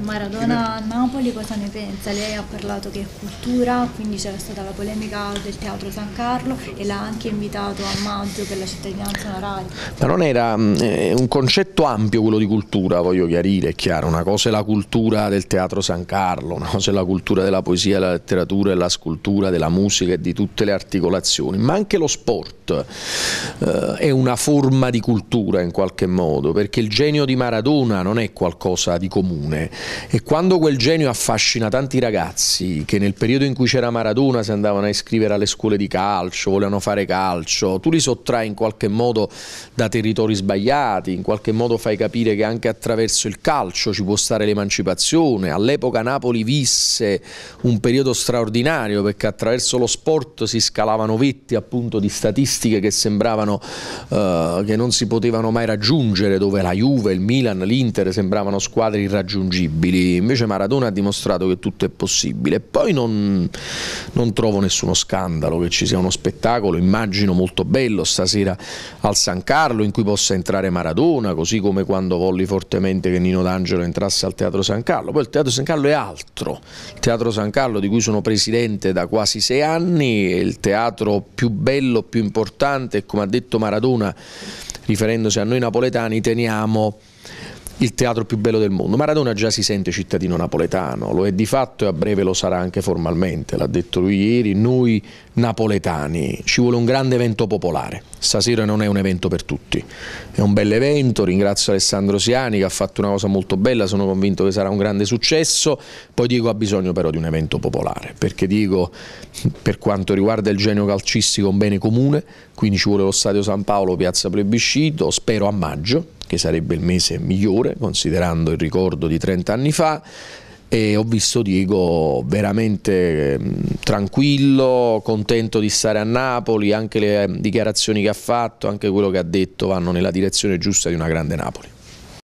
Maradona a Napoli cosa ne pensa? Lei ha parlato che è cultura, quindi c'era stata la polemica del Teatro San Carlo e l'ha anche invitato a maggio per la cittadinanza onoraria. Ma non era mm, eh, un concetto ampio quello di cultura, voglio chiarire, è chiaro, una cosa è la cultura del Teatro San Carlo, una cosa è la cultura della poesia, della letteratura, della scultura, della musica e di tutte le articolazioni, ma anche lo sport eh, è una forma di cultura in qualche modo, perché il genio di Maradona non è qualcosa di comune comune e quando quel genio affascina tanti ragazzi che nel periodo in cui c'era Maradona si andavano a iscrivere alle scuole di calcio, volevano fare calcio, tu li sottrai in qualche modo da territori sbagliati, in qualche modo fai capire che anche attraverso il calcio ci può stare l'emancipazione, all'epoca Napoli visse un periodo straordinario perché attraverso lo sport si scalavano vetti appunto di statistiche che sembravano eh, che non si potevano mai raggiungere dove la Juve, il Milan, l'Inter sembravano squadre irraggiungibili irraggiungibili, invece Maradona ha dimostrato che tutto è possibile. Poi non, non trovo nessuno scandalo che ci sia uno spettacolo, immagino molto bello stasera al San Carlo in cui possa entrare Maradona, così come quando volli fortemente che Nino D'Angelo entrasse al Teatro San Carlo. Poi il Teatro San Carlo è altro, il Teatro San Carlo di cui sono presidente da quasi sei anni è il teatro più bello, più importante, come ha detto Maradona riferendosi a noi napoletani, teniamo il teatro più bello del mondo. Maradona già si sente cittadino napoletano, lo è di fatto e a breve lo sarà anche formalmente, l'ha detto lui ieri, noi napoletani, ci vuole un grande evento popolare, stasera non è un evento per tutti, è un bel evento, ringrazio Alessandro Siani che ha fatto una cosa molto bella, sono convinto che sarà un grande successo, poi Diego ha bisogno però di un evento popolare, perché Diego per quanto riguarda il genio calcistico è un bene comune, quindi ci vuole lo Stadio San Paolo, Piazza Plebiscito, spero a maggio, che sarebbe il mese migliore considerando il ricordo di 30 anni fa e ho visto Diego veramente ehm, tranquillo, contento di stare a Napoli, anche le ehm, dichiarazioni che ha fatto, anche quello che ha detto vanno nella direzione giusta di una grande Napoli.